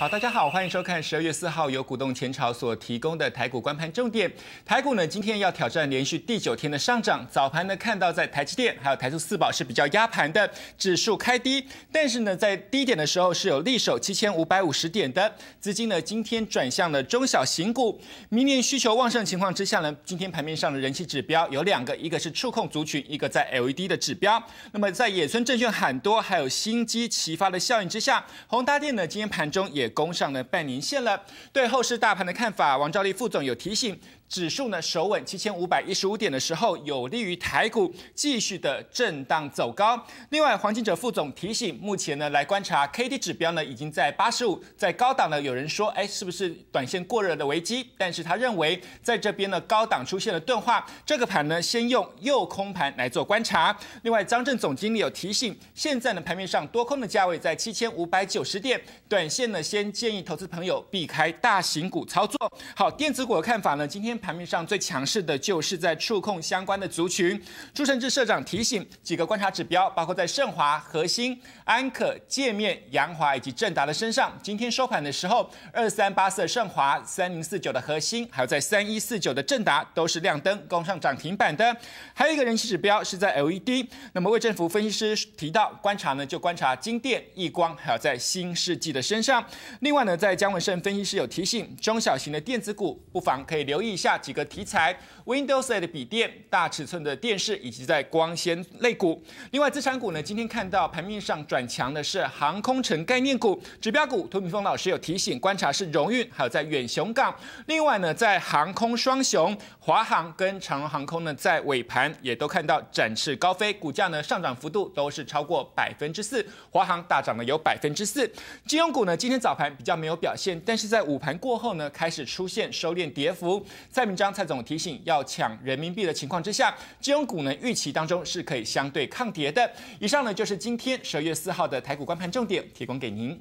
好，大家好，欢迎收看十二月四号由股动前朝所提供的台股观盘重点。台股呢今天要挑战连续第九天的上涨，早盘呢看到在台积电还有台塑四宝是比较压盘的，指数开低，但是呢在低点的时候是有力守七千五百五十点的，资金呢今天转向了中小型股，明年需求旺盛情况之下呢，今天盘面上的人气指标有两个，一个是触控族群，一个在 LED 的指标。那么在野村证券喊多还有新机齐发的效应之下，宏达电呢今天盘中也。攻上了半年线了。对后市大盘的看法，王兆利副总有提醒。指数呢守稳七千五百一十五点的时候，有利于台股继续的震荡走高。另外，黄金者副总提醒，目前呢来观察 K D 指标呢已经在八十五，在高档呢有人说，哎，是不是短线过热的危机？但是他认为在这边呢高档出现了钝化，这个盘呢先用右空盘来做观察。另外，张正总经理有提醒，现在呢盘面上多空的价位在七千五百九十点，短线呢先建议投资朋友避开大型股操作。好，电子股的看法呢，今天。盘面上最强势的就是在触控相关的族群。朱胜志社长提醒几个观察指标，包括在盛华、核心、安可、界面、扬华以及正达的身上。今天收盘的时候，二三八四的盛华、三零四九的核心，还有在三一四九的正达都是亮灯，攻上涨停板的。还有一个人气指标是在 LED。那么魏政府分析师提到观察呢，就观察金电、易光，还有在新世纪的身上。另外呢，在姜文胜分析师有提醒，中小型的电子股不妨可以留意一下。几个题材，Windows 的笔电、大尺寸的电视，以及在光纤类股。另外，资产股呢，今天看到盘面上转强的是航空城概念股、指标股。涂敏峰老师有提醒观察，是荣运，还有在远雄港。另外呢，在航空双雄，华航跟长荣航空呢，在尾盘也都看到展翅高飞，股价呢上涨幅度都是超过百分之四。华航大涨了有百分之四。金融股呢，今天早盘比较没有表现，但是在午盘过后呢，开始出现收敛跌幅。蔡明章蔡总提醒：要抢人民币的情况之下，金融股呢预期当中是可以相对抗跌的。以上呢就是今天十二月四号的台股观盘重点，提供给您。